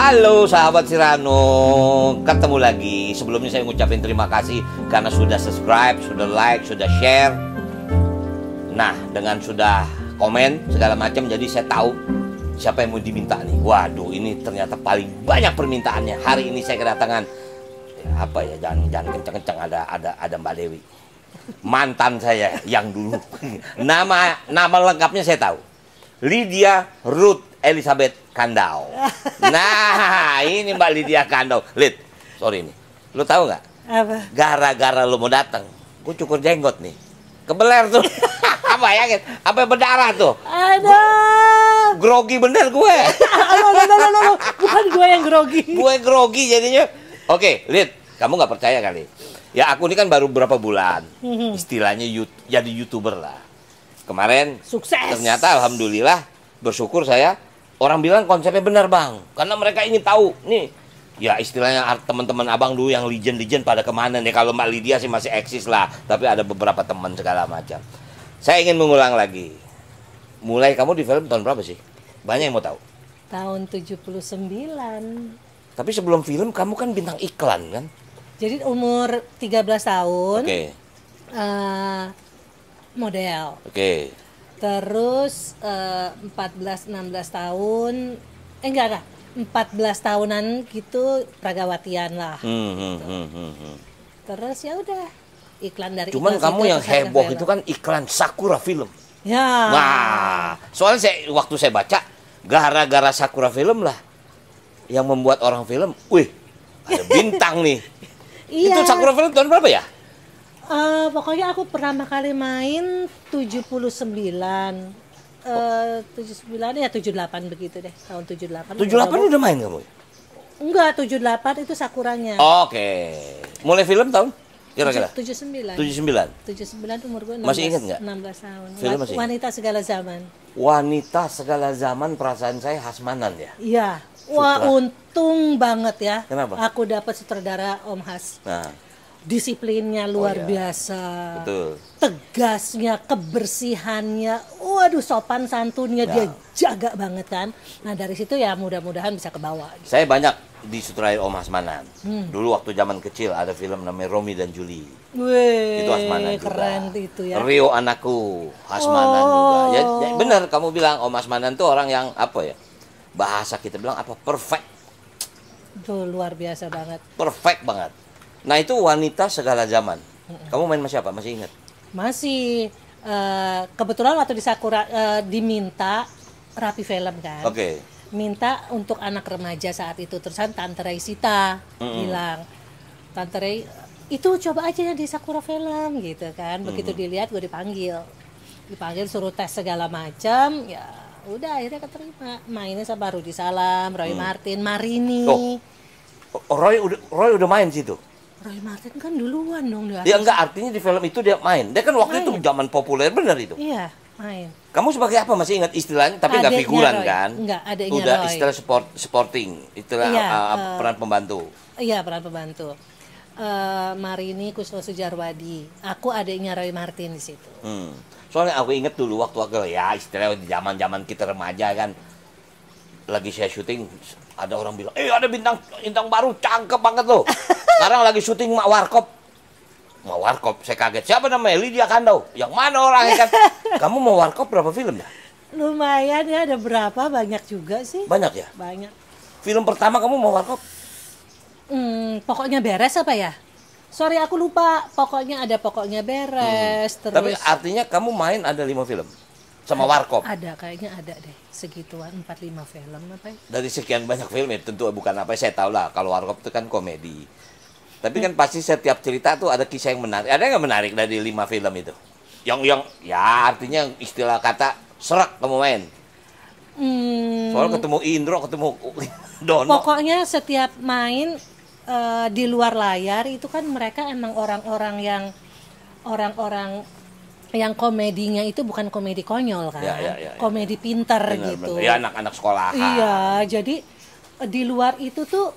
Halo sahabat Sirano, ketemu lagi. Sebelumnya saya ngucapin terima kasih karena sudah subscribe, sudah like, sudah share. Nah, dengan sudah komen segala macam jadi saya tahu siapa yang mau diminta nih. Waduh, ini ternyata paling banyak permintaannya. Hari ini saya kedatangan ya, apa ya? Jangan jangan kenceng-kenceng ada ada ada Mbak Dewi. Mantan saya yang dulu. nama nama lengkapnya saya tahu. Lydia Ruth Elizabeth Kandau. Nah, ini Mbak Lydia Kandau. Lid, sorry nih. Lu tahu nggak? Apa? Gara-gara lu mau datang, gue cukur jenggot nih. Kebeler tuh. apa ya? Apa berdarah tuh? Ada. Grogi bener gue. no, no, no, no, Bukan gue yang grogi. gue grogi jadinya. Oke, okay, Lid, kamu nggak percaya kali? Ya aku ini kan baru berapa bulan, mhm. istilahnya yut jadi youtuber lah. Kemarin sukses. Ternyata alhamdulillah bersyukur saya orang bilang konsepnya benar bang karena mereka ingin tahu nih ya istilahnya teman-teman abang dulu yang legend-legend pada kemana nih kalau Mbak Lydia sih masih eksis lah tapi ada beberapa teman segala macam saya ingin mengulang lagi mulai kamu di film tahun berapa sih banyak yang mau tahu tahun 79 tapi sebelum film kamu kan bintang iklan kan jadi umur 13 tahun oke okay. uh, eh, model oke okay terus uh, 14 16 tahun eh enggak enggak 14 tahunan gitu pragawatian lah hmm, gitu. hmm, hmm, hmm. terus ya udah iklan dari cuman kamu yang heboh itu kan iklan Sakura film ya nah soalnya saya waktu saya baca gara-gara Sakura film lah yang membuat orang film wih ada bintang nih iya. itu Sakura film tahun berapa ya Uh, pokoknya aku pertama kali main 79 Uh, 79 ya 78 begitu deh tahun 78 78 udah, udah main kamu? Enggak, 78 itu sakuranya. Oke. Okay. Mulai film tahun? Kira-kira? 79. 79. 79 umur gue 16, masih ingat nggak? 16 tahun. Film masih Wanita segala zaman. Wanita segala zaman perasaan saya Hasmanan ya. Iya. Wah, untung banget ya. Kenapa? Aku dapat sutradara Om Has. Nah disiplinnya oh, luar oh, iya. biasa, Betul. tegasnya, kebersihannya, waduh sopan santunnya ya. dia nah. jaga banget kan. Nah dari situ ya mudah-mudahan bisa kebawa. Gitu. Saya banyak disutradarai Om Hasmanan. Hmm. Dulu waktu zaman kecil ada film namanya Romi dan Juli. Wee, itu Hasmanan keren itu ya. Rio anakku, Hasmanan oh. juga. Ya, oh. ya benar kamu bilang Om Hasmanan tuh orang yang apa ya? Bahasa kita bilang apa perfect. Tuh luar biasa banget. Perfect banget. Nah itu wanita segala zaman. Kamu main sama siapa? Masih ingat? Masih. Uh, kebetulan waktu di Sakura uh, diminta rapi film kan. Oke. Okay. Minta untuk anak remaja saat itu. Terus kan Tante Raisita mm -hmm. bilang, Tante Ray itu coba aja yang di Sakura film gitu kan. Begitu mm -hmm. dilihat gue dipanggil, dipanggil suruh tes segala macam. Ya udah akhirnya keterima. Mainnya sama Rudi Salam, Roy mm. Martin, Marini. Oh. Roy udah Roy udah main situ. Roy Martin kan duluan dong dia. Ya enggak artinya di film itu dia main. Dia kan waktu main. itu zaman populer benar itu. Iya, main. Kamu sebagai apa masih ingat istilahnya tapi enggak figuran Roy. kan? Enggak, Ada Udah Roy. istilah support sporting, istilah ya, uh, uh eh, peran pembantu. Iya, peran pembantu. Uh, Marini Kusno Sujarwadi. Aku adiknya Roy Martin di situ. Hmm. Soalnya aku inget dulu waktu aku ya di zaman-zaman kita remaja kan lagi saya syuting ada orang bilang, "Eh, ada bintang bintang baru cangkep banget loh." Sekarang lagi syuting Mak Warkop. Mak Warkop, saya kaget. Siapa namanya? Lydia Kandau. Yang mana orangnya kan? Kamu mau Warkop berapa film ya? Lumayan ya, ada berapa? Banyak juga sih. Banyak ya? Banyak. Film pertama kamu mau Warkop? Hmm, pokoknya beres apa ya? Sorry aku lupa, pokoknya ada pokoknya beres hmm. terus. Tapi artinya kamu main ada lima film sama Warkop. Ada kayaknya ada deh segituan empat lima film apa ya? Dari sekian banyak film ya tentu bukan apa ya, saya tahu lah kalau Warkop itu kan komedi. Tapi kan pasti setiap cerita tuh ada kisah yang menarik. Ada nggak menarik dari lima film itu? Yong Yong, ya artinya istilah kata serak kamu main. Hmm. Soal ketemu Indro, ketemu Dono. Pokoknya setiap main uh, di luar layar itu kan mereka emang orang-orang yang orang-orang yang komedinya itu bukan komedi konyol kan, ya, ya, ya, ya. komedi pinter gitu. Bener. Ya anak-anak sekolah. Iya, jadi di luar itu tuh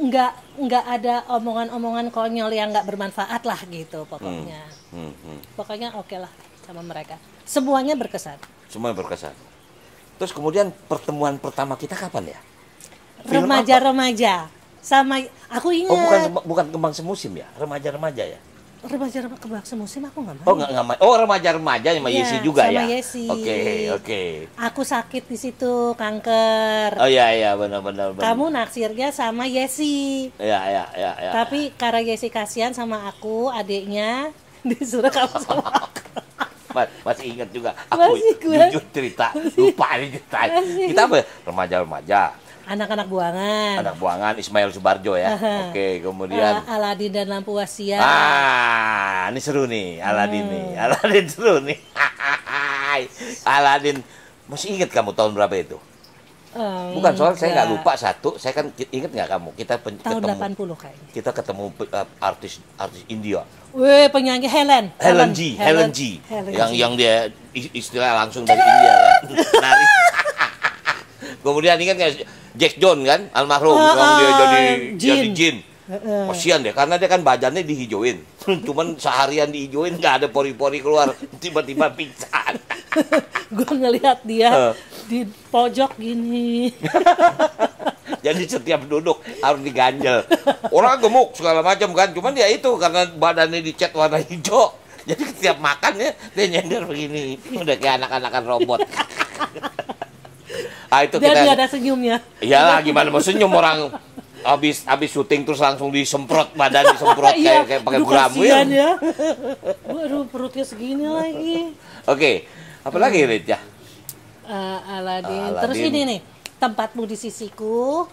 nggak nggak ada omongan-omongan konyol yang nggak bermanfaat lah gitu pokoknya hmm. Hmm, hmm. pokoknya oke okay lah sama mereka semuanya berkesan semuanya berkesan terus kemudian pertemuan pertama kita kapan ya remaja-remaja remaja. sama aku ingat oh bukan bukan kembang semusim ya remaja-remaja ya remaja-remaja semusim aku nggak main. Oh nggak nggak main. Oh remaja-remaja sama ya, Yesi juga sama ya. Sama Yesi. Oke okay, oke. Okay. Aku sakit di situ kanker. Oh iya iya benar-benar. Kamu naksirnya sama Yesi. Iya iya iya. Ya. Tapi karena Yesi kasihan sama aku adiknya disuruh kamu sama aku. Mas, masih ingat juga aku masih jujur cerita lupa ini cerita kita apa ya? remaja-remaja Anak-anak buangan. Anak buangan Ismail Subarjo ya. Oke, kemudian uh, Aladin dan Lampu Wasia. Ah, ini seru nih Aladin hmm. nih. Aladin seru nih. Aladin masih ingat kamu tahun berapa itu? Um, Bukan soal saya nggak lupa satu, saya kan inget nggak kamu kita tahun ketemu 80 kayaknya. Kita ketemu uh, artis artis India. Weh penyanyi Helen. Helen, Helen G, Helen, Helen G. Helen yang G. yang dia istilah langsung dari India kan. Kemudian ingat nggak Jack John kan almarhum uh, uh, dia ah, jadi jin. jadi jin. Kasian deh, karena dia kan badannya dihijauin. Cuman seharian dihijauin nggak ada pori-pori keluar, tiba-tiba pingsan. gue ngelihat dia uh. di pojok gini. Jadi setiap duduk harus diganjel. Orang gemuk segala macam kan, cuman ya itu karena badannya dicat warna hijau. Jadi setiap makan ya dia nyender begini, udah kayak anak-anakan robot ah itu Biar kita nggak ada senyumnya iyalah gimana mau senyum orang habis habis syuting terus langsung disemprot badan disemprot iya, kayak kayak pakai gramu ya. ya. perutnya segini lagi. Oke, okay. apa lagi hmm. Rit ya? Uh, eh, Aladin. Aladin. Ah, terus ini nih tempatmu di sisiku.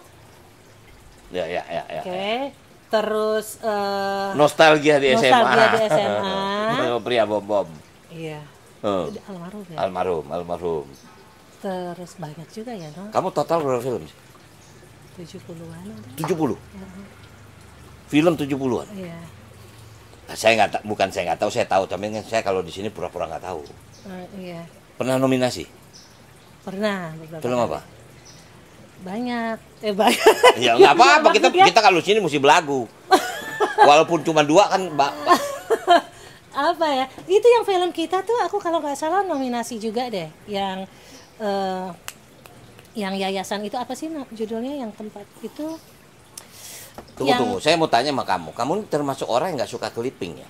Ya ya ya. ya Oke. Okay. Ya. Terus uh, nostalgia di SMA. Nostalgia di SMA. Pria bom bom. Iya. Hmm. Ya? Almarhum Almarhum, almarhum. Terus banyak juga ya, Kamu total berapa film? 70-an. 70? Ya. Film 70-an? Iya. Nah, saya nggak bukan saya nggak tahu, saya tahu, tapi saya kalau di sini pura-pura nggak tahu. Uh, Pernah nominasi? Pernah. Film apa? Banyak. Eh banyak. Ya nggak apa-apa, kita ya. kita kalau di sini mesti belagu. Walaupun cuma dua kan, Mbak. apa ya? Itu yang film kita tuh aku kalau nggak salah nominasi juga deh, yang uh, yang yayasan itu apa sih judulnya yang tempat itu tunggu yang... tunggu saya mau tanya sama kamu kamu termasuk orang yang nggak suka clipping ya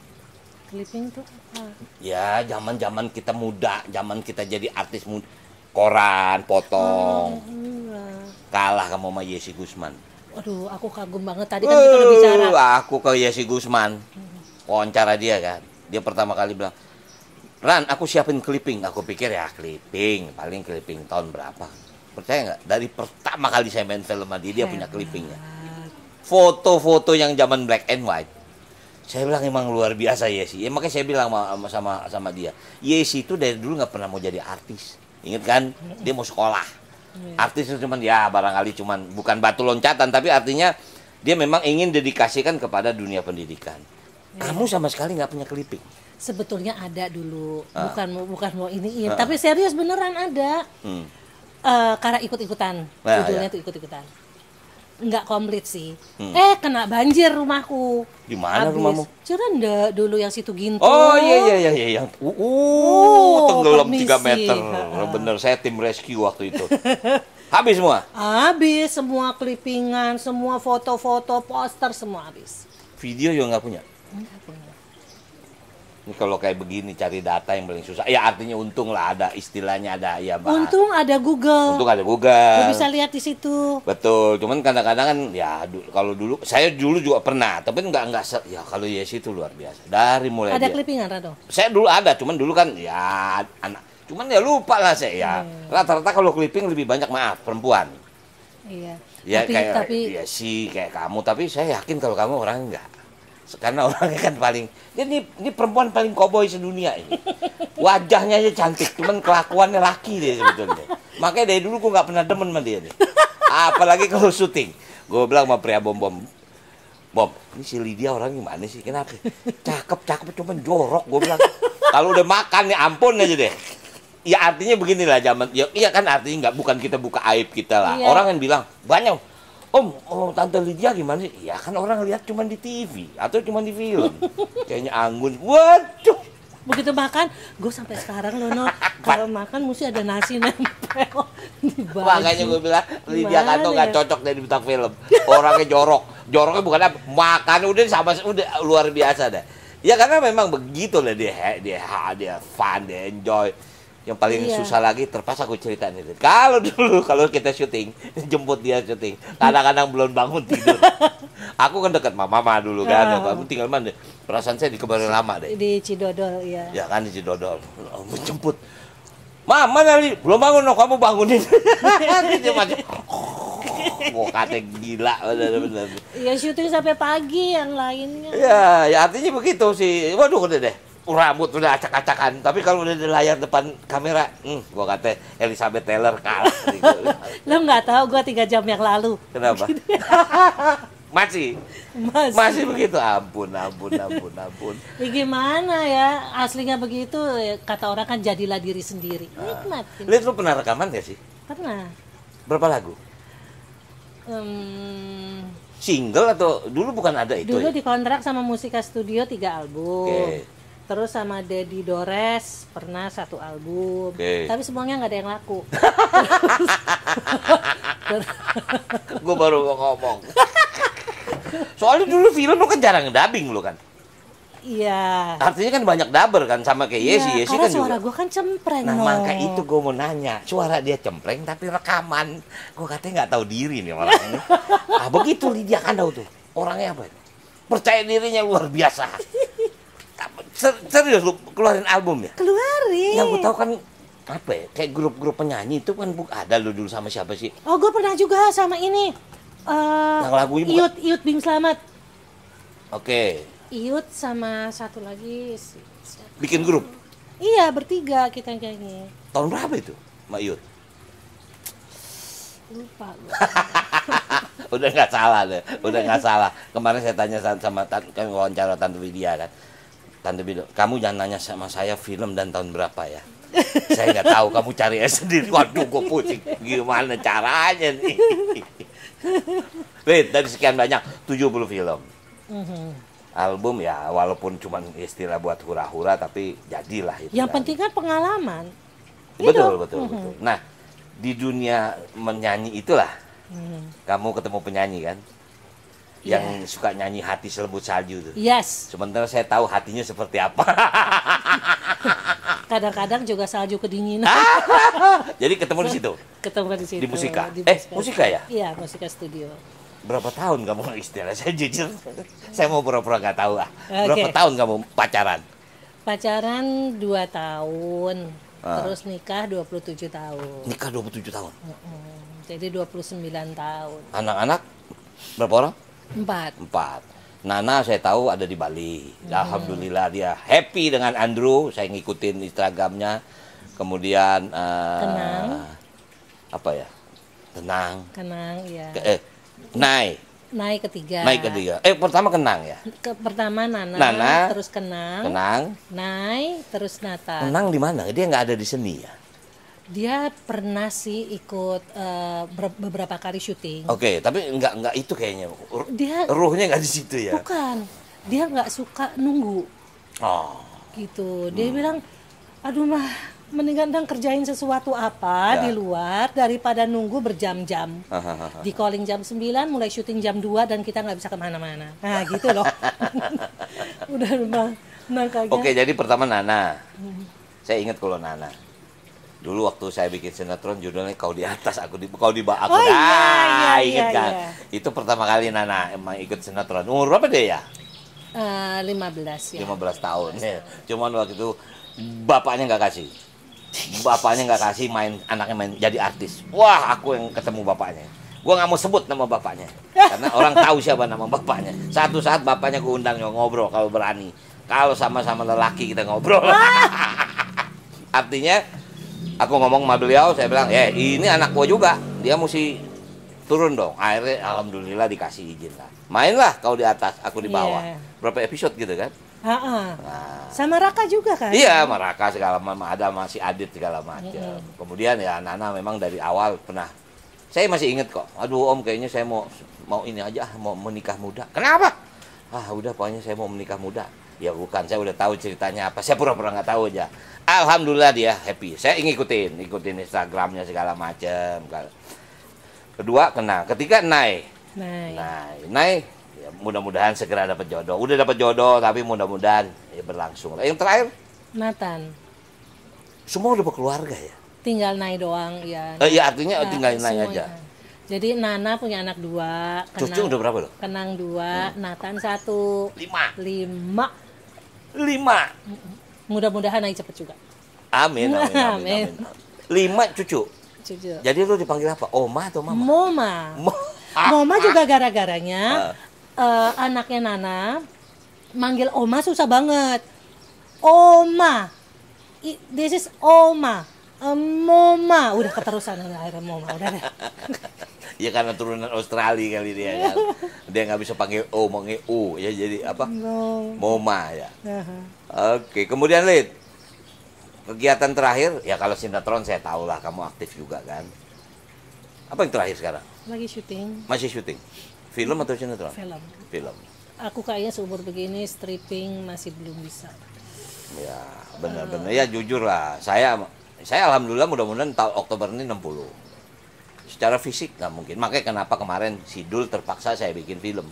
clipping tuh apa ah. ya zaman zaman kita muda zaman kita jadi artis muda koran potong oh, kalah kamu sama Yesi Gusman Aduh, aku kagum banget tadi kan kita udah eh, bicara. Aku ke Yesi Gusman. Wawancara dia kan. Dia pertama kali bilang, Ran, aku siapin clipping. Aku pikir ya clipping, paling clipping tahun berapa. Percaya nggak? Dari pertama kali saya main film sama dia, punya clippingnya. Foto-foto yang zaman black and white. Saya bilang emang luar biasa ya Ya makanya saya bilang sama sama, sama dia, Yesi itu dari dulu nggak pernah mau jadi artis. Ingat kan? Dia mau sekolah. Iya. Artis itu cuman ya barangkali cuman bukan batu loncatan, tapi artinya dia memang ingin dedikasikan kepada dunia pendidikan. Iya. Kamu sama sekali nggak punya clipping sebetulnya ada dulu ah. bukan bukan mau ini iya. ah. tapi serius beneran ada hmm. uh, karena ikut-ikutan nah, judulnya ya. tuh ikut-ikutan nggak komplit sih hmm. eh kena banjir rumahku di mana rumahmu Cirende dulu yang situ gintung oh iya iya iya iya yang uh, uh oh, tenggelam tiga meter ha. bener saya tim rescue waktu itu habis semua habis semua clippingan semua foto-foto poster semua habis video juga nggak punya nggak punya ini kalau kayak begini cari data yang paling susah. Ya artinya untung lah ada istilahnya ada ya bahas. Untung ada Google. Untung ada Google. Lu bisa lihat di situ. Betul. Cuman kadang-kadang kan ya kalau dulu saya dulu juga pernah, tapi nggak nggak ya kalau Yes iya itu luar biasa. Dari mulai Ada clipping clippingan Rado? Saya dulu ada, cuman dulu kan ya anak cuman ya lupa lah saya ya. Hmm. Rata-rata kalau clipping lebih banyak maaf perempuan. Iya. Ya, tapi, kayak, tapi ya sih kayak kamu, tapi saya yakin kalau kamu orang enggak karena orangnya kan paling dia ini, ini perempuan paling koboi sedunia ini wajahnya aja cantik cuman kelakuannya laki dia sebetulnya makanya dari dulu gue nggak pernah demen sama dia nih apalagi kalau syuting gue bilang sama pria bom bom bom ini si Lydia orang gimana sih kenapa cakep cakep cuman jorok gue bilang kalau udah makan nih ya ampun aja deh ya artinya beginilah zaman ya iya kan artinya nggak bukan kita buka aib kita lah iya. orang yang bilang banyak Om, oh Tante Lydia gimana sih? Ya kan orang lihat cuma di TV atau cuma di film. Kayaknya anggun. Waduh. Begitu makan, gue sampai sekarang loh, no. kalau makan mesti ada nasi nempel di baju. Makanya gue bilang Lydia Kanto gak ya? cocok dari bintang film. Orangnya jorok. Joroknya bukan apa. Makan udah sama udah luar biasa deh. Ya karena memang begitu lah dia dia dia fun, dia enjoy yang paling iya. susah lagi terpaksa aku cerita nih kalau dulu kalau kita syuting jemput dia syuting kadang-kadang belum bangun tidur aku kan dekat mama mama dulu kan aku ah, tinggal mana perasaan saya di kemarin lama deh di Cidodol ya ya kan di Cidodol oh, aku jemput Mama nali belum bangun no, kamu bangunin. nanti macam mau oh, kata gila benar-benar. Ya syuting sampai pagi yang lainnya. Ya, ya artinya begitu sih. Waduh udah deh rambut udah acak-acakan tapi kalau udah di layar depan kamera hmm, gua kata Elizabeth Taylor kalah lo gitu. nggak tahu gua tiga jam yang lalu kenapa masih. masih masih begitu ampun ampun ampun ampun ya gimana ya aslinya begitu ya, kata orang kan jadilah diri sendiri ah. nikmat ah. lihat lu pernah rekaman gak sih pernah berapa lagu um, single atau dulu bukan ada itu dulu ya? dikontrak sama Musika Studio tiga album okay terus sama Dedi Dores pernah satu album okay. tapi semuanya nggak ada yang laku gue baru mau ngomong soalnya dulu film lo kan jarang dubbing lo kan iya artinya kan banyak dubber kan sama kayak Yesi iya, Yesi kan suara gue kan cempreng nah maka itu gue mau nanya suara dia cempreng tapi rekaman gue katanya nggak tahu diri nih orang ini. ah begitu dia kan tahu tuh orangnya apa percaya dirinya luar biasa Ser serius lu keluarin album ya? Keluarin. Yang gue tahu kan apa ya? Kayak grup-grup penyanyi itu kan bukan ada lu dulu sama siapa sih? Oh, gue pernah juga sama ini. Uh, yang lagunya bukan... Iut Iut Bing selamat Oke. Okay. Iut sama satu lagi bikin grup. Iya, bertiga kita yang nyanyi. Tahun berapa itu, ma Iut? Lupa udah nggak salah deh, udah nggak salah. Kemarin saya tanya sama, sama kami wawancara Tante Widya kan, Tante bilang, kamu jangan nanya sama saya film dan tahun berapa ya. saya nggak tahu, kamu cari aja sendiri. Waduh, gue pusing. Gimana caranya nih? Wait, dari sekian banyak, 70 film. Mm -hmm. Album ya, walaupun cuma istilah buat hura-hura, tapi jadilah itu. Yang kan. penting kan pengalaman. Betul, gitu. betul, mm -hmm. betul. Nah, di dunia menyanyi itulah, mm -hmm. kamu ketemu penyanyi kan? yang yeah. suka nyanyi hati selembut salju tuh. Yes. Sementara saya tahu hatinya seperti apa. Kadang-kadang juga salju kedinginan. Jadi ketemu di situ. Ketemu di situ. Di musika. Di eh, musika. eh, musika ya? Iya, musika studio. Berapa tahun kamu istilah saya jujur? saya mau pura-pura nggak -pura tahu ah. Berapa tahun kamu pacaran? Pacaran 2 tahun. Ah. Terus nikah 27 tahun. Nikah 27 tahun. Mm -hmm. Jadi 29 tahun. Anak-anak berapa orang? Empat. Empat. Nana saya tahu ada di Bali. Hmm. Alhamdulillah dia happy dengan Andrew. Saya ngikutin Instagramnya. Kemudian uh, tenang. apa ya? Tenang. Kenang ya. Ke, eh, naik. Naik ketiga. Naik ketiga. Eh pertama kenang ya. Ke, pertama Nana, Nana, terus kenang. Kenang. Naik, terus Nata, Kenang di mana? Dia nggak ada di seni ya. Dia pernah sih ikut uh, beberapa kali syuting. Oke, okay, tapi nggak nggak itu kayaknya. R dia ruhnya nggak di situ ya. Bukan, dia nggak suka nunggu. Oh. Gitu. Dia hmm. bilang, aduh mah mendingan dang kerjain sesuatu apa ya. di luar daripada nunggu berjam-jam. Di calling jam 9, mulai syuting jam 2 dan kita nggak bisa kemana-mana. Nah gitu loh. Udah mah Nah, Oke, jadi pertama Nana. Hmm. Saya ingat kalau Nana dulu waktu saya bikin sinetron judulnya kau di atas aku di kau di bawah aku oh, iya, nah, iya, iya, kan? iya, kan itu pertama kali Nana emang ikut sinetron umur berapa deh ya uh, belas ya lima belas tahun ya. cuman waktu itu bapaknya nggak kasih bapaknya nggak kasih main anaknya main jadi artis wah aku yang ketemu bapaknya gue nggak mau sebut nama bapaknya karena orang tahu siapa nama bapaknya satu saat bapaknya gue undang ngobrol kalau berani kalau sama-sama lelaki kita ngobrol artinya aku ngomong sama beliau saya bilang ya ini anak gua juga dia mesti turun dong akhirnya alhamdulillah dikasih izin lah mainlah kau di atas aku di bawah yeah. berapa episode gitu kan Ha Nah, sama Raka juga kan? Iya, sama Raka segala macam ada masih Adit segala macam. -hmm. Kemudian ya Nana memang dari awal pernah saya masih inget kok. Aduh Om kayaknya saya mau mau ini aja mau menikah muda. Kenapa? Ah udah pokoknya saya mau menikah muda ya bukan saya udah tahu ceritanya apa saya pura-pura nggak tahu aja alhamdulillah dia happy saya ngikutin ikutin instagramnya segala macam kedua kena ketiga naik naik naik, ya, mudah-mudahan segera dapat jodoh udah dapat jodoh tapi mudah-mudahan ya berlangsung yang terakhir Nathan semua udah berkeluarga ya tinggal naik doang ya eh, ya artinya nah, tinggal naik aja jadi Nana punya anak dua, Kenang, Cucu udah berapa loh? Kenang dua, hmm. Nathan satu, lima, lima Lima. Mudah-mudahan naik cepat juga. Amin, amin, amin, amin. amin. Lima cucu. Cucu. Jadi lu dipanggil apa? Oma atau mama? Moma. Mo Moma ah, ah. juga gara-garanya uh. uh, anaknya Nana manggil Oma susah banget. Oma. This is Oma MoMA udah keterusan udah akhirnya MoMA udah deh. ya karena turunan Australia kali dia kan. dia nggak bisa panggil O panggil U ya jadi apa no. MoMA ya uh -huh. oke kemudian Lid kegiatan terakhir ya kalau sinetron saya tahu lah kamu aktif juga kan apa yang terakhir sekarang lagi syuting masih syuting film atau sinetron film film aku kayaknya seumur begini stripping masih belum bisa ya benar-benar uh. ya jujur lah saya saya alhamdulillah mudah-mudahan tahun Oktober ini 60 secara fisik nggak mungkin makanya kenapa kemarin Sidul terpaksa saya bikin film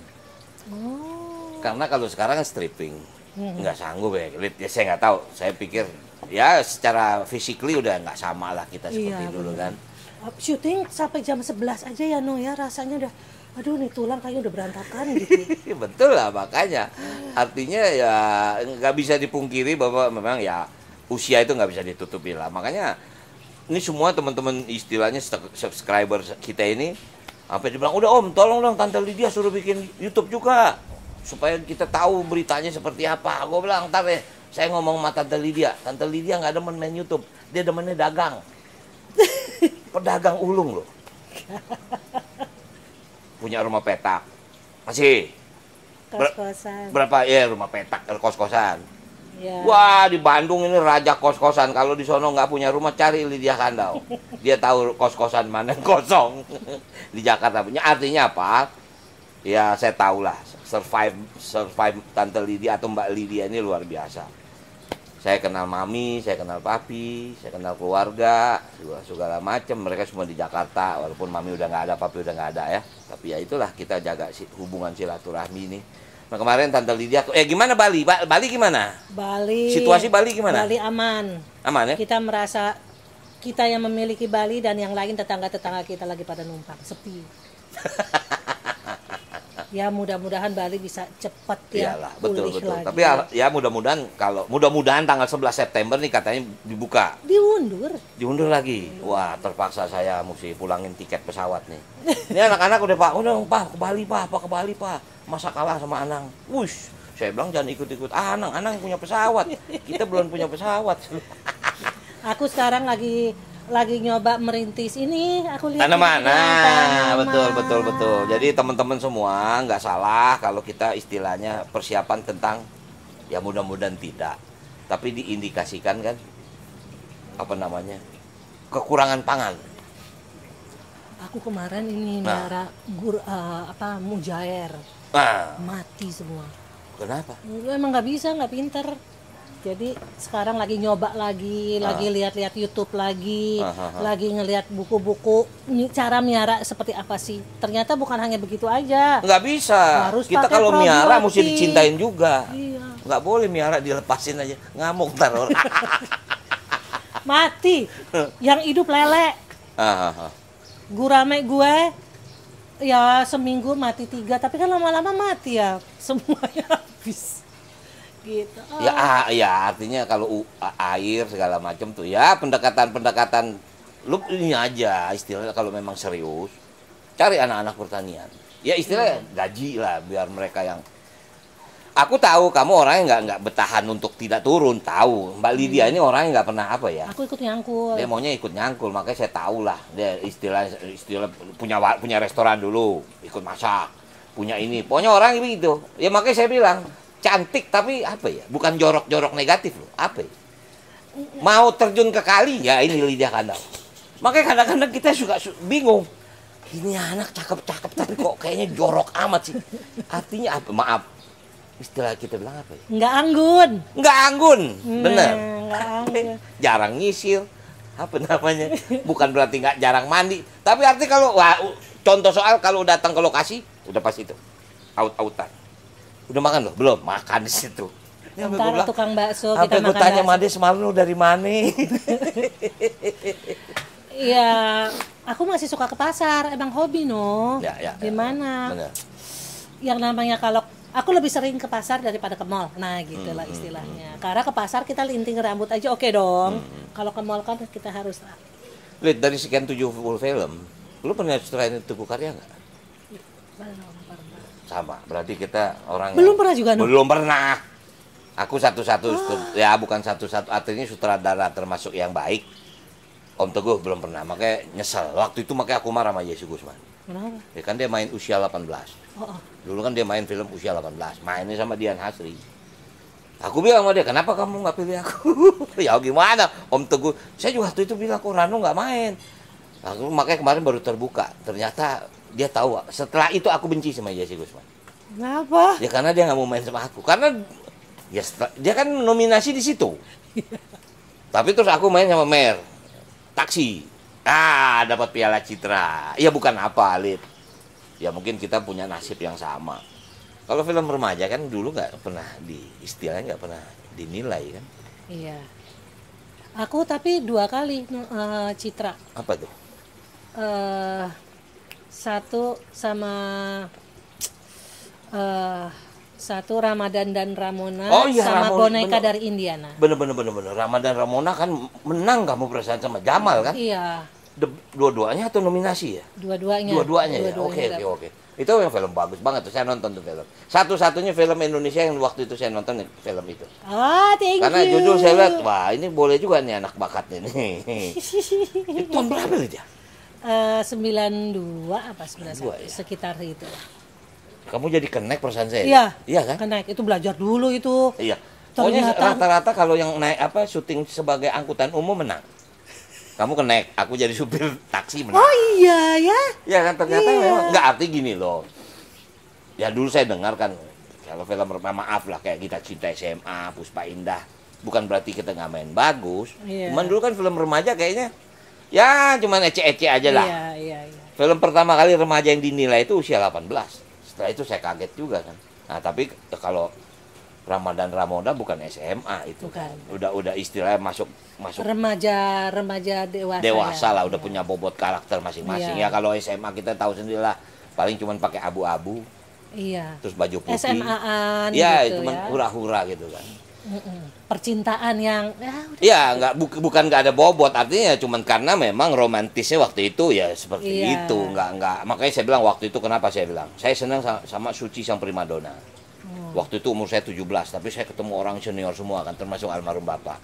oh. karena kalau sekarang stripping nggak sanggup ya ya saya nggak tahu saya pikir ya secara fisikly udah nggak sama lah kita iya, seperti iya, dulu bener. kan syuting sampai jam 11 aja ya no ya rasanya udah aduh nih tulang kayaknya udah berantakan gitu betul lah makanya artinya ya nggak bisa dipungkiri bahwa memang ya usia itu nggak bisa ditutupi lah makanya ini semua teman-teman istilahnya subscriber kita ini apa dibilang udah om tolong dong tante Lydia suruh bikin YouTube juga supaya kita tahu beritanya seperti apa gue bilang ntar deh saya ngomong sama tante Lydia tante Lydia nggak ada main YouTube dia demennya dagang pedagang ulung loh punya rumah petak masih kos kosan berapa ya rumah petak eh, kos kosan Yeah. Wah di Bandung ini raja kos-kosan. Kalau di sono nggak punya rumah cari Lydia Kandau. Dia tahu kos-kosan mana yang kosong di Jakarta punya. Artinya apa? Ya saya tahu lah survive survive Tante Lydia atau Mbak Lydia ini luar biasa. Saya kenal mami, saya kenal papi, saya kenal keluarga, segala, segala macam. Mereka semua di Jakarta, walaupun mami udah nggak ada, papi udah nggak ada ya. Tapi ya itulah kita jaga hubungan silaturahmi ini. Nah, kemarin Tante Lydia, eh gimana Bali? Ba Bali gimana? Bali. Situasi Bali gimana? Bali aman. Aman ya? Kita merasa kita yang memiliki Bali dan yang lain tetangga-tetangga kita lagi pada numpang, sepi. ya mudah-mudahan Bali bisa cepat ya. Iyalah, betul betul. Lagi. Tapi ya. ya, mudah-mudahan kalau mudah-mudahan tanggal 11 September nih katanya dibuka. Diundur. Diundur lagi. Wah, terpaksa saya mesti pulangin tiket pesawat nih. Ini anak-anak udah Pak, udah Pak ke Bali Pak, Pak ke Bali Pak masa kalah sama Anang wush saya bilang jangan ikut-ikut Anang Anang punya pesawat kita belum punya pesawat aku sekarang lagi lagi nyoba merintis ini aku lihat tanaman nah betul betul betul jadi teman-teman semua nggak salah kalau kita istilahnya persiapan tentang ya mudah-mudahan tidak tapi diindikasikan kan apa namanya kekurangan pangan aku kemarin ini nah. gur, uh, apa mujair Nah. Mati semua. Kenapa? Emang nggak bisa, nggak pinter. Jadi sekarang lagi nyoba lagi, ah. lagi lihat-lihat YouTube lagi, ah, ah, ah. lagi ngelihat buku-buku cara miara seperti apa sih. Ternyata bukan hanya begitu aja. Nggak bisa. Harus Kita kalau probiotik. miara mesti dicintain juga. Iya. Nggak boleh miara dilepasin aja. Ngamuk ntar Mati. Yang hidup lele. Ah, ah, ah. Gurame gue ya seminggu mati tiga tapi kan lama-lama mati ya semuanya habis gitu ya, oh. ya ya artinya kalau air segala macam tuh ya pendekatan pendekatan lu ini aja istilahnya kalau memang serius cari anak-anak pertanian ya istilahnya hmm. gaji lah biar mereka yang aku tahu kamu orangnya nggak nggak bertahan untuk tidak turun tahu mbak hmm. Lydia hmm. ini orangnya nggak pernah apa ya aku ikut nyangkul dia maunya ikut nyangkul makanya saya tahu lah dia istilah istilah punya punya restoran dulu ikut masak punya ini pokoknya orang gitu ya makanya saya bilang cantik tapi apa ya bukan jorok-jorok negatif loh apa ya? mau terjun ke kali ya ini Lydia kandang makanya kadang-kadang kita suka bingung ini anak cakep-cakep tapi kok kayaknya jorok amat sih artinya apa maaf istilah kita bilang apa ya? Nggak anggun. Nggak anggun, hmm, benar. anggun jarang ngisir, apa namanya? Bukan berarti nggak jarang mandi, tapi arti kalau wah, contoh soal kalau datang ke lokasi udah pasti itu out-outan. Udah makan loh? Belum, makan di situ. Ya, Ntar ya, tukang bakso kita makan. tanya mandi semalam lu dari mana? Iya, aku masih suka ke pasar, emang hobi no. Ya, ya, ya, ya. Gimana? Ya, Yang namanya kalau aku lebih sering ke pasar daripada ke mall nah gitu lah hmm, hmm, istilahnya hmm, karena ke pasar kita linting rambut aja oke okay dong kalau ke mall kan kita harus Lihat dari sekian tujuh full film lu pernah selain Tuku karya nggak belum pernah sama berarti kita orang belum pernah juga belum nung. pernah aku satu-satu ah. ya bukan satu-satu artinya sutradara termasuk yang baik Om Teguh belum pernah makanya nyesel waktu itu makanya aku marah sama Yesus Gusman kenapa ya kan dia main usia 18 Dulu kan dia main film usia 18, mainnya sama Dian Hasri. Aku bilang sama dia, kenapa kamu nggak pilih aku? ya gimana, Om Teguh. Saya juga waktu itu bilang, kok Rano nggak main. Aku makanya kemarin baru terbuka. Ternyata dia tahu. Setelah itu aku benci sama Jesse Gusman. Kenapa? Ya karena dia nggak mau main sama aku. Karena ya setelah, dia kan nominasi di situ. Tapi terus aku main sama Mer. Taksi. Ah, dapat piala citra. Iya bukan apa, Alit ya mungkin kita punya nasib yang sama kalau film remaja kan dulu nggak pernah di istilahnya nggak pernah dinilai kan iya aku tapi dua kali uh, Citra apa tuh uh, satu sama uh, satu Ramadan dan Ramona oh, iya, sama Ramon, boneka bener, dari Indiana. Bener bener bener bener. Ramadan Ramona kan menang kamu perasaan sama Jamal kan? Iya dua-duanya atau nominasi ya? Dua-duanya. Dua-duanya ya. Oke oke oke. Itu yang film bagus banget tuh. Saya nonton tuh film. Satu-satunya film Indonesia yang waktu itu saya nonton film itu. Ah, thank Karena you. Karena jujur saya lihat, wah ini boleh juga nih anak bakat ini itu tahun berapa itu ya? Sembilan dua apa sembilan ya. sekitar itu. Kamu jadi kenek perusahaan saya? Iya. Iya kan? Kenek itu belajar dulu itu. Iya. Pokoknya rata-rata kalau yang naik apa syuting sebagai angkutan umum menang kamu kenek aku jadi supir taksi benar. oh iya ya ya kan ternyata iya. memang nggak arti gini loh ya dulu saya dengar kan kalau film maaf lah kayak kita cinta SMA Puspa Indah bukan berarti kita nggak main bagus iya. cuman dulu kan film remaja kayaknya ya cuman ece-ece aja lah iya, iya, iya. film pertama kali remaja yang dinilai itu usia 18 setelah itu saya kaget juga kan nah tapi kalau Ramadan Ramoda bukan SMA itu bukan. udah udah istilahnya masuk masuk remaja remaja dewasa dewasa ya. lah udah ya. punya bobot karakter masing-masing ya. ya kalau SMA kita tahu sendiri lah paling cuman pakai abu-abu iya terus baju putih SMAan ya gitu, cuman ya. hura-hura gitu kan percintaan yang ya, ya nggak bu, bukan nggak ada bobot artinya cuman karena memang romantisnya waktu itu ya seperti iya. itu nggak nggak makanya saya bilang waktu itu kenapa saya bilang saya senang sama, sama Suci sang primadona Hmm. Waktu itu umur saya 17, tapi saya ketemu orang senior semua kan, termasuk almarhum bapak.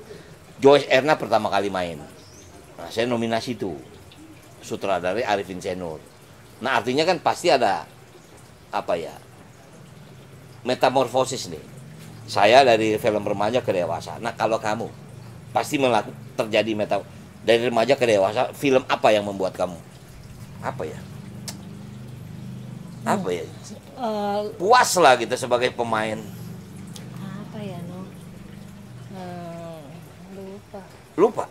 Joyce Erna pertama kali main. Nah, saya nominasi itu. Sutradari Arifin Senur. Nah, artinya kan pasti ada apa ya? Metamorfosis nih. Saya dari film remaja ke dewasa. Nah, kalau kamu pasti melaku, terjadi meta dari remaja ke dewasa, film apa yang membuat kamu? Apa ya? Apa ya? Hmm. ya? Eh, puas lah gitu sebagai pemain apa ya no hmm, lupa lupa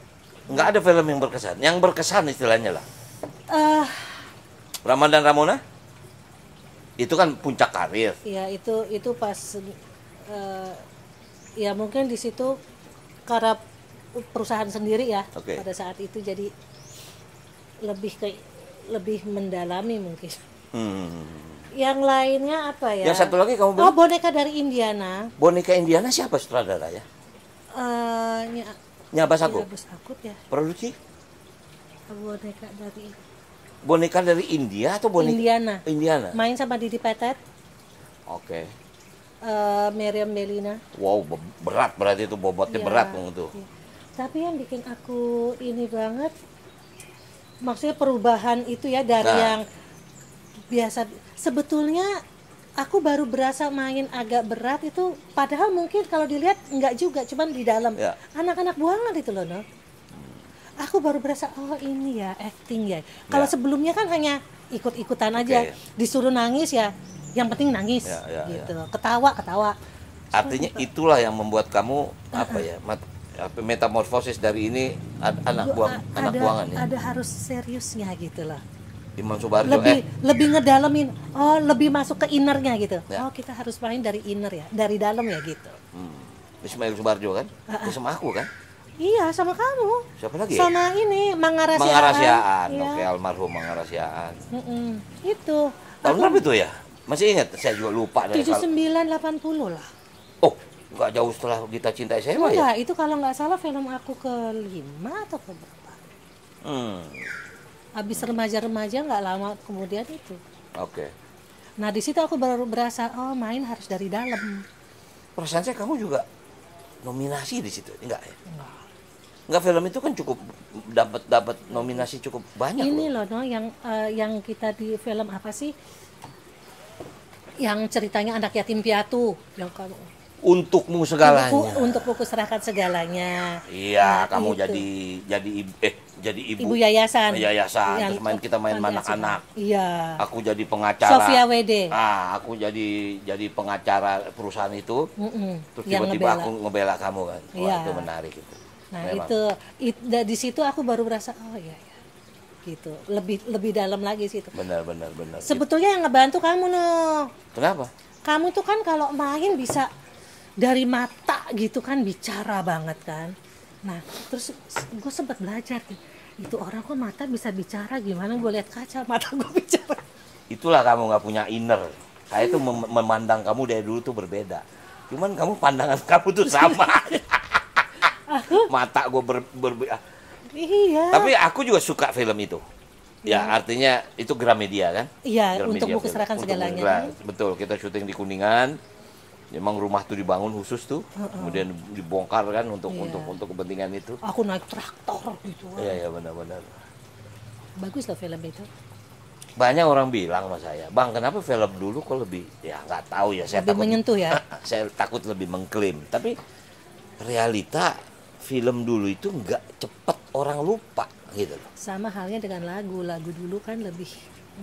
nggak ada film yang berkesan yang berkesan istilahnya lah uh, eh. Ramadan Ramona itu kan puncak karir ya itu itu pas uh, ya mungkin di situ karena perusahaan sendiri ya okay. pada saat itu jadi lebih ke lebih mendalami mungkin hmm yang lainnya apa ya? Yang satu lagi kamu Oh, boneka dari Indiana. Boneka Indiana siapa sutradara ya? Uh, eh, ny Nyabas aku. Nyabas aku ya. Produksi? Boneka dari Boneka dari India atau boneka Indiana? Indiana. Main sama Didi Petet. Oke. Okay. Uh, eh, Miriam Delina. Wow, berat berarti itu bobotnya ya, berat itu. Ya. Tapi yang bikin aku ini banget maksudnya perubahan itu ya dari nah. yang biasa sebetulnya aku baru berasa main agak berat itu padahal mungkin kalau dilihat nggak juga cuman di dalam ya. anak-anak buangan itu loh no hmm. aku baru berasa oh ini ya acting ya kalau ya. sebelumnya kan hanya ikut-ikutan aja okay. disuruh nangis ya yang penting nangis ya, ya, ya. gitu ya. ketawa ketawa artinya gitu. itulah yang membuat kamu uh-uh. apa ya mat- metamorfosis dari ini anak buang ada, anak buangan ya. ada harus seriusnya gitu loh Imam Subarjo lebih eh. lebih ngedalamin oh lebih masuk ke innernya gitu ya. oh kita harus main dari inner ya dari dalam ya gitu hmm. Ismail Subarjo kan uh -uh. sama aku kan iya sama kamu siapa lagi ya? sama ini Mangarasiaan Mangarasiaan ya. oke almarhum Mangarasiaan mm -mm. itu tahun berapa itu ya masih ingat saya juga lupa tujuh sembilan delapan puluh lah oh nggak jauh setelah kita cinta saya Enggak, ya itu kalau nggak salah film aku kelima atau keberapa hmm habis remaja-remaja nggak lama kemudian itu. Oke. Okay. Nah di situ aku baru berasa oh main harus dari dalam. Perasaan saya kamu juga nominasi di situ enggak ya? Enggak. Enggak film itu kan cukup dapat dapat nominasi cukup banyak. Ini loh, loh no, yang uh, yang kita di film apa sih? Yang ceritanya anak yatim piatu yang kamu untukmu segalanya. Untuk buku serahkan segalanya. Iya, nah, kamu itu. jadi jadi eh jadi ibu, ibu yayasan yayasan yang, terus main kita main anak-anak iya aku jadi pengacara Sofia WD ah aku jadi jadi pengacara perusahaan itu mm -mm. terus tiba-tiba aku ngebela kamu kan Wah, ya. itu menarik itu nah Memang. itu it, di situ aku baru merasa oh iya, iya gitu lebih lebih dalam lagi situ benar benar benar sebetulnya gitu. yang ngebantu kamu no kenapa kamu tuh kan kalau main bisa dari mata gitu kan bicara banget kan nah terus gue sempet belajar gitu itu orang kok mata bisa bicara gimana gue lihat kaca mata gue bicara itulah kamu nggak punya inner saya tuh mem memandang kamu dari dulu tuh berbeda cuman kamu pandangan kamu tuh sama aku mata gue ber, ber, ber ah. iya tapi aku juga suka film itu Ya, ya artinya itu Gramedia kan? Iya, untuk buku serahkan segalanya. betul, kita syuting di Kuningan. Emang rumah tuh dibangun khusus tuh, uh -uh. kemudian dibongkar kan untuk yeah. untuk untuk kepentingan itu. Aku naik traktor gitu. Iya iya benar-benar. Bagus lah film itu. Banyak orang bilang sama saya, bang kenapa film dulu kok lebih ya nggak tahu ya saya lebih takut menyentuh ya. saya takut lebih mengklaim, tapi realita film dulu itu nggak cepet orang lupa gitu loh. Sama halnya dengan lagu, lagu dulu kan lebih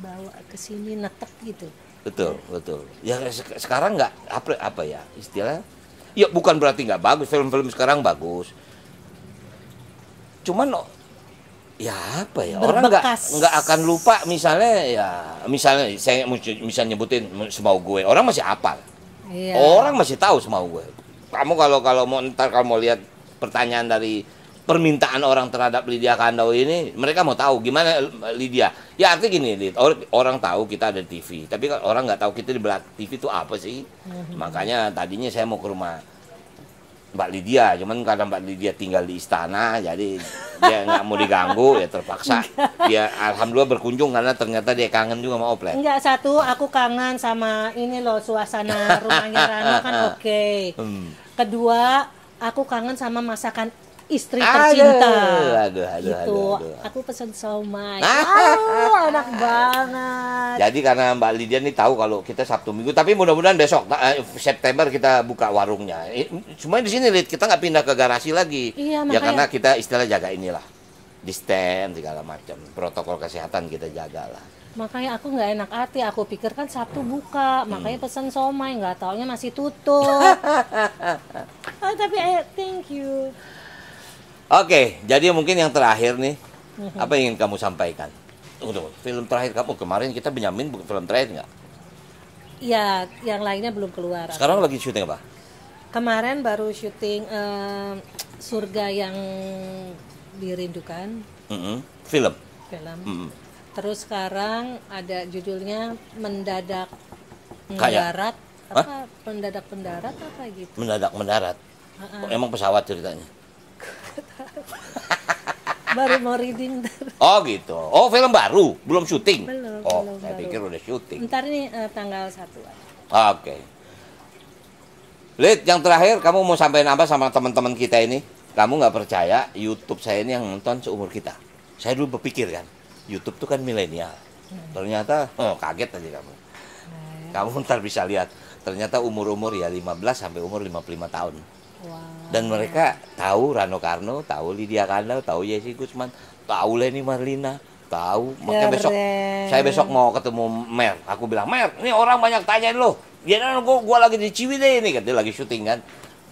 bawa ke sini netek gitu betul betul ya sekarang nggak apa apa ya istilah ya bukan berarti nggak bagus film-film sekarang bagus cuman oh, ya apa ya orang nggak nggak akan lupa misalnya ya misalnya saya misalnya nyebutin semau gue orang masih apal iya. orang masih tahu semau gue kamu kalau kalau mau ntar kalau mau lihat pertanyaan dari permintaan orang terhadap Lydia Kandau ini mereka mau tahu gimana Lydia ya artinya gini Lid, orang tahu kita ada TV tapi orang nggak tahu kita di belakang TV itu apa sih mhm. makanya tadinya saya mau ke rumah Mbak Lydia cuman karena Mbak Lydia tinggal di istana jadi dia nggak mau diganggu ya terpaksa dia alhamdulillah berkunjung karena ternyata dia kangen juga sama Oplet enggak satu aku kangen sama ini loh suasana rumahnya Rano kan oke okay. Hmm. kedua aku kangen sama masakan istri aduh, tercinta. Aduh, aduh, gitu. aduh, aduh. Aku pesan somai. Aduh, enak banget. Jadi karena Mbak Lydia nih tahu kalau kita Sabtu Minggu, tapi mudah-mudahan besok eh, September kita buka warungnya. Cuma eh, di sini Lid, kita nggak pindah ke garasi lagi. Iya, ya, makanya. Ya karena kita istilah jaga inilah. Distance segala macam, protokol kesehatan kita jagalah makanya aku nggak enak hati aku pikir kan sabtu buka hmm. makanya pesan somai nggak taunya masih tutup oh, tapi eh, thank you Oke, jadi mungkin yang terakhir nih, mhm. apa yang ingin kamu sampaikan? Tunggu, film terakhir kamu kemarin kita benyamin film terakhir nggak? Ya, yang lainnya belum keluar. Sekarang aku. lagi syuting apa? Kemarin baru syuting uh, surga yang dirindukan. Mm -hmm. Film. Film. Mm -hmm. Terus sekarang ada judulnya mendadak mendarat apa? Mendadak mendarat apa gitu? Mendadak mendarat. Uh -uh. Emang pesawat ceritanya? baru mau reading. Oh gitu. Oh film baru, belum syuting. Belum. Oh, belum saya baru. pikir udah syuting. Ntar ini uh, tanggal satu. Oke. Okay. Lid, yang terakhir kamu mau sampaikan apa sama teman-teman kita ini? Kamu nggak percaya YouTube saya ini yang nonton seumur kita? Saya dulu berpikir kan, YouTube tuh kan milenial. Hmm. Ternyata oh, kaget aja kamu. Hmm. Kamu ntar bisa lihat, ternyata umur-umur ya 15 sampai umur 55 tahun. Wow dan mereka tahu Rano Karno, tahu Lydia Kandau, tahu Yesi Gusman, tahu Leni Marlina, tahu. Makanya besok saya besok mau ketemu Mer. Aku bilang, "Mer, ini orang banyak tanyain lo. Ya kan gua, gua lagi di Ciwidey ini kan dia lagi syuting kan.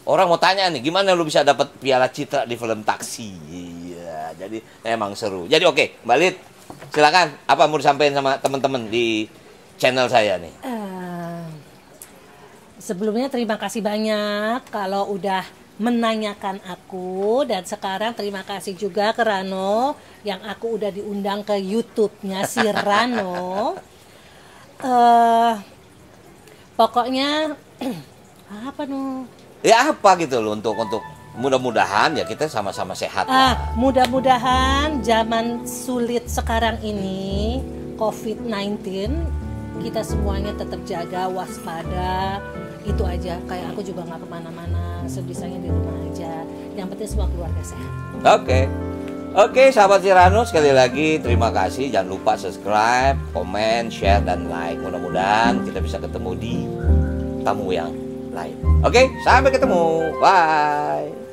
Orang mau tanya nih, gimana lu bisa dapat piala citra di film Taksi? Iya, jadi emang seru. Jadi oke, okay, Mbak Lid, silakan apa mau disampaikan sama teman-teman di channel saya nih? Uh, sebelumnya terima kasih banyak kalau udah menanyakan aku dan sekarang terima kasih juga ke Rano yang aku udah diundang ke YouTube-nya si Rano. uh, pokoknya apa nu? Ya apa gitu loh untuk untuk mudah-mudahan ya kita sama-sama sehat. Ah, mudah-mudahan zaman sulit sekarang ini COVID-19 kita semuanya tetap jaga waspada itu aja kayak aku juga nggak kemana-mana sebisanya di rumah aja yang penting semua keluarga sehat oke okay. Oke sahabat Sirano sekali lagi terima kasih jangan lupa subscribe, komen, share dan like mudah-mudahan kita bisa ketemu di tamu yang lain. Oke sampai ketemu bye.